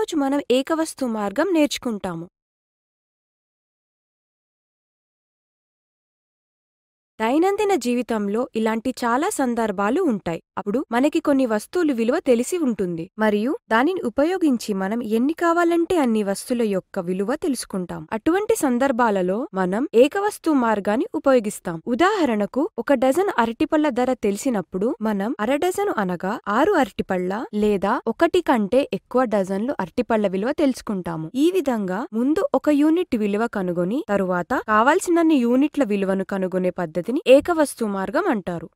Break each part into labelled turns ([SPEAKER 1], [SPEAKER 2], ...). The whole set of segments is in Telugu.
[SPEAKER 1] ఈరోజు మనం ఏకవస్తు మార్గం నేర్చుకుంటాము
[SPEAKER 2] దైనందిన జీవితంలో
[SPEAKER 1] ఇలాంటి చాలా సందర్భాలు ఉంటాయి అప్పుడు మనకి కొన్ని వస్తువులు విలువ తెలిసి ఉంటుంది మరియు దానిని ఉపయోగించి మనం ఎన్ని కావాలంటే అన్ని వస్తువుల యొక్క విలువ తెలుసుకుంటాం అటువంటి సందర్భాలలో మనం ఏకవస్తు మార్గాన్ని ఉపయోగిస్తాం ఉదాహరణకు ఒక డజన్ అరటిపళ్ళ ధర తెలిసినప్పుడు మనం అర డజను అనగా ఆరు అరటిపళ్ళ లేదా ఒకటి కంటే ఎక్కువ డజన్లు అరటిపళ్ళ విలువ తెలుసుకుంటాము ఈ విధంగా ముందు ఒక యూనిట్ విలువ కనుగొని తరువాత కావాల్సినన్ని యూనిట్ల విలువను కనుగొనే పద్ధతి పద్ధతిని ఏకవస్తు మార్గం అంటారు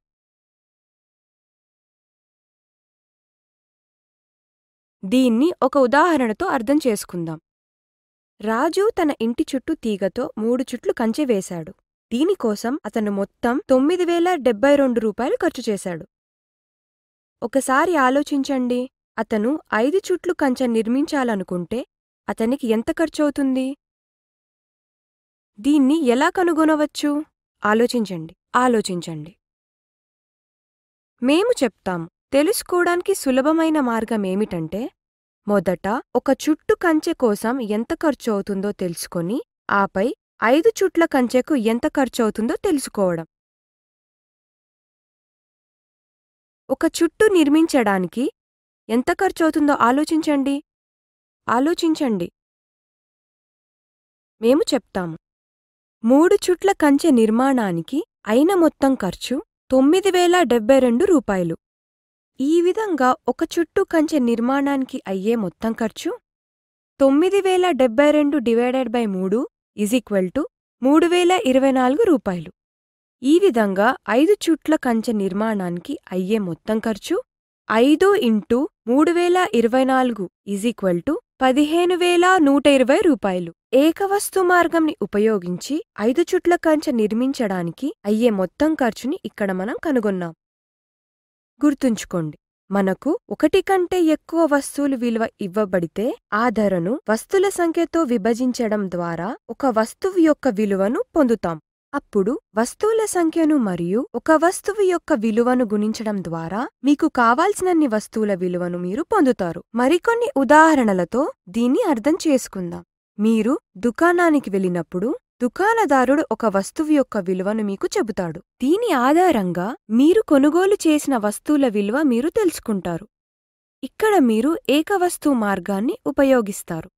[SPEAKER 1] దీన్ని ఒక ఉదాహరణతో అర్థం చేసుకుందాం రాజు తన ఇంటి చుట్టూ తీగతో మూడు చుట్లు కంచె వేశాడు దీనికోసం అతను మొత్తం తొమ్మిది వేల డెబ్బై రెండు రూపాయలు ఖర్చు చేశాడు ఒకసారి ఆలోచించండి అతను ఐదు చుట్లు కంచె నిర్మించాలనుకుంటే అతనికి ఎంత ఖర్చవుతుంది దీన్ని ఎలా కనుగొనవచ్చు ఆలోచించండి ఆలోచించండి మేము చెప్తాం తెలుసుకోవడానికి సులభమైన మార్గమేమిటంటే మొదట ఒక చుట్టు కంచె కోసం ఎంత ఖర్చు అవుతుందో తెలుసుకొని ఆపై ఐదు చుట్ల కంచెకు ఎంత ఖర్చు అవుతుందో తెలుసుకోవడం
[SPEAKER 2] ఒక చుట్టు నిర్మించడానికి ఎంత ఖర్చు అవుతుందో ఆలోచించండి ఆలోచించండి మేము చెప్తాము
[SPEAKER 1] మూడు చుట్ల కంచె నిర్మాణానికి అయిన మొత్తం ఖర్చు తొమ్మిది వేల డెబ్బై రెండు రూపాయలు ఈ విధంగా ఒక చుట్టు కంచె నిర్మాణానికి అయ్యే మొత్తం ఖర్చు తొమ్మిది వేల డెబ్బై రెండు డివైడెడ్ బై మూడు ఈజ్ ఈక్వల్ టు మూడు వేల ఇరవై నాలుగు రూపాయలు ఈ విధంగా ఐదు చుట్ల కంచె నిర్మాణానికి అయ్యే మొత్తం ఖర్చు ఐదు ఇంటూ మూడు వేల ఇరవై నాలుగు ఈజ్ ఈక్వల్ టు పదిహేను వేల నూట ఇరవై రూపాయలు ఏకవస్తు మార్గంని ఉపయోగించి ఐదు చుట్ల కంచె నిర్మించడానికి అయ్యే మొత్తం ఖర్చుని ఇక్కడ మనం కనుగొన్నాం గుర్తుంచుకోండి మనకు ఒకటి కంటే ఎక్కువ వస్తువులు విలువ ఇవ్వబడితే ఆ ధరను వస్తుల సంఖ్యతో విభజించడం ద్వారా ఒక వస్తువు యొక్క విలువను పొందుతాం అప్పుడు వస్తువుల సంఖ్యను మరియు ఒక వస్తువు యొక్క విలువను గుణించడం ద్వారా మీకు కావాల్సినన్ని వస్తువుల విలువను మీరు పొందుతారు మరికొన్ని ఉదాహరణలతో దీన్ని అర్థం చేసుకుందాం మీరు దుకాణానికి వెళ్ళినప్పుడు దుకాణదారుడు ఒక వస్తువు యొక్క విలువను మీకు చెబుతాడు దీని ఆధారంగా మీరు కొనుగోలు చేసిన వస్తువుల విలువ మీరు తెలుసుకుంటారు ఇక్కడ మీరు ఏకవస్తు మార్గాన్ని ఉపయోగిస్తారు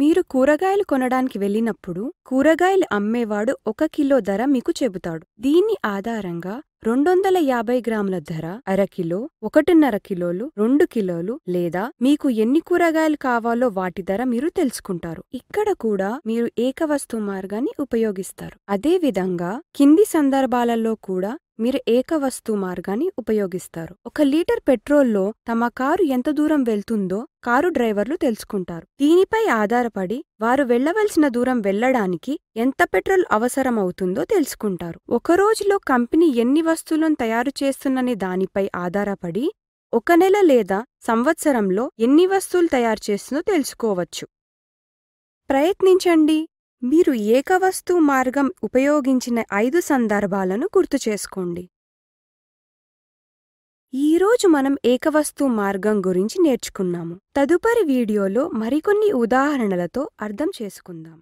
[SPEAKER 1] మీరు కూరగాయలు కొనడానికి వెళ్ళినప్పుడు కూరగాయలు అమ్మేవాడు ఒక కిలో ధర మీకు చెబుతాడు దీని ఆధారంగా రెండొందల యాభై గ్రాముల ధర అరకిలో ఒకటిన్నర కిలోలు రెండు కిలోలు లేదా మీకు ఎన్ని కూరగాయలు కావాలో వాటి ధర మీరు తెలుసుకుంటారు ఇక్కడ కూడా మీరు ఏకవస్తు మార్గాన్ని ఉపయోగిస్తారు అదేవిధంగా కింది సందర్భాలలో కూడా మీరు ఏకవస్తు మార్గాన్ని ఉపయోగిస్తారు ఒక లీటర్ పెట్రోల్లో తమ కారు ఎంత దూరం వెళ్తుందో కారు డ్రైవర్లు తెలుసుకుంటారు దీనిపై ఆధారపడి వారు వెళ్లవలసిన దూరం వెళ్లడానికి ఎంత పెట్రోల్ అవసరమవుతుందో తెలుసుకుంటారు ఒక రోజులో కంపెనీ ఎన్ని వస్తువులను తయారు చేస్తుందనే దానిపై ఆధారపడి ఒక నెల లేదా సంవత్సరంలో ఎన్ని వస్తువులు తయారు చేస్తుందో తెలుసుకోవచ్చు ప్రయత్నించండి మీరు ఏకవస్తు మార్గం ఉపయోగించిన ఐదు సందర్భాలను గుర్తు చేసుకోండి ఈరోజు మనం ఏకవస్తు మార్గం గురించి నేర్చుకున్నాము తదుపరి వీడియోలో మరికొన్ని ఉదాహరణలతో అర్థం చేసుకుందాం